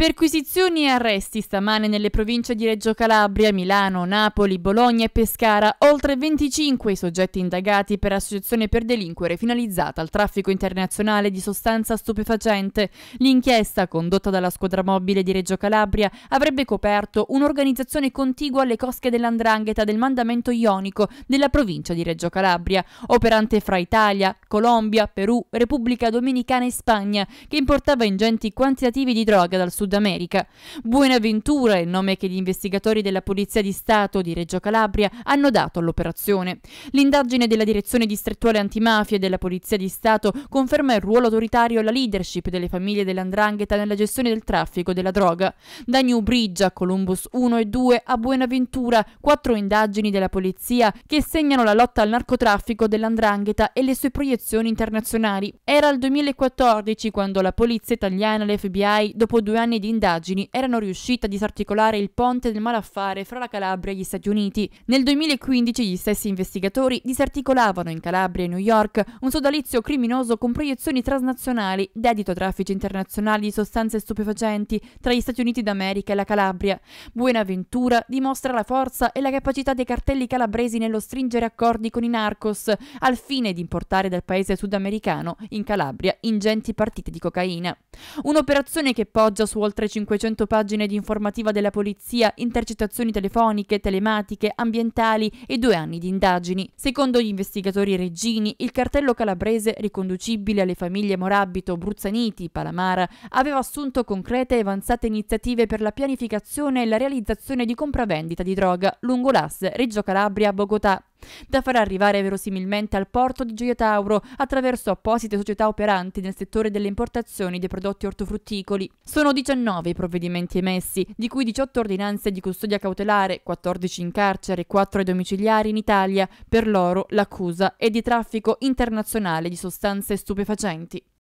Perquisizioni e arresti stamane nelle province di Reggio Calabria, Milano, Napoli, Bologna e Pescara, oltre 25 i soggetti indagati per associazione per delinquere finalizzata al traffico internazionale di sostanza stupefacente. L'inchiesta, condotta dalla squadra mobile di Reggio Calabria, avrebbe coperto un'organizzazione contigua alle cosche dell'andrangheta del mandamento ionico della provincia di Reggio Calabria, operante fra Italia, Colombia, Perù, Repubblica Dominicana e Spagna, che importava ingenti quantitativi di droga dal sud Sud America. Buenaventura è il nome che gli investigatori della Polizia di Stato di Reggio Calabria hanno dato all'operazione. L'indagine della Direzione Distrettuale Antimafia e della Polizia di Stato conferma il ruolo autoritario e la leadership delle famiglie dell'Andrangheta nella gestione del traffico della droga. Da New Bridge a Columbus 1 e 2 a Buenaventura, quattro indagini della polizia che segnano la lotta al narcotraffico dell'Andrangheta e le sue proiezioni internazionali. Era il 2014 quando la polizia italiana e l'FBI, dopo due anni anni di indagini erano riusciti a disarticolare il ponte del malaffare fra la Calabria e gli Stati Uniti. Nel 2015 gli stessi investigatori disarticolavano in Calabria e New York un sodalizio criminoso con proiezioni transnazionali dedito a traffici internazionali di sostanze stupefacenti tra gli Stati Uniti d'America e la Calabria. Buenaventura dimostra la forza e la capacità dei cartelli calabresi nello stringere accordi con i narcos al fine di importare dal paese sudamericano in Calabria ingenti partite di cocaina. Un'operazione che poggia su oltre 500 pagine di informativa della polizia, intercettazioni telefoniche, telematiche, ambientali e due anni di indagini. Secondo gli investigatori reggini, il cartello calabrese riconducibile alle famiglie Morabito, Bruzzaniti, Palamara, aveva assunto concrete e avanzate iniziative per la pianificazione e la realizzazione di compravendita di droga lungo l'asse Reggio Calabria-Bogotà da far arrivare verosimilmente al porto di Gioia Tauro attraverso apposite società operanti nel settore delle importazioni dei prodotti ortofrutticoli. Sono 19 i provvedimenti emessi, di cui 18 ordinanze di custodia cautelare, 14 in carcere, e 4 ai domiciliari in Italia, per loro l'accusa è di traffico internazionale di sostanze stupefacenti.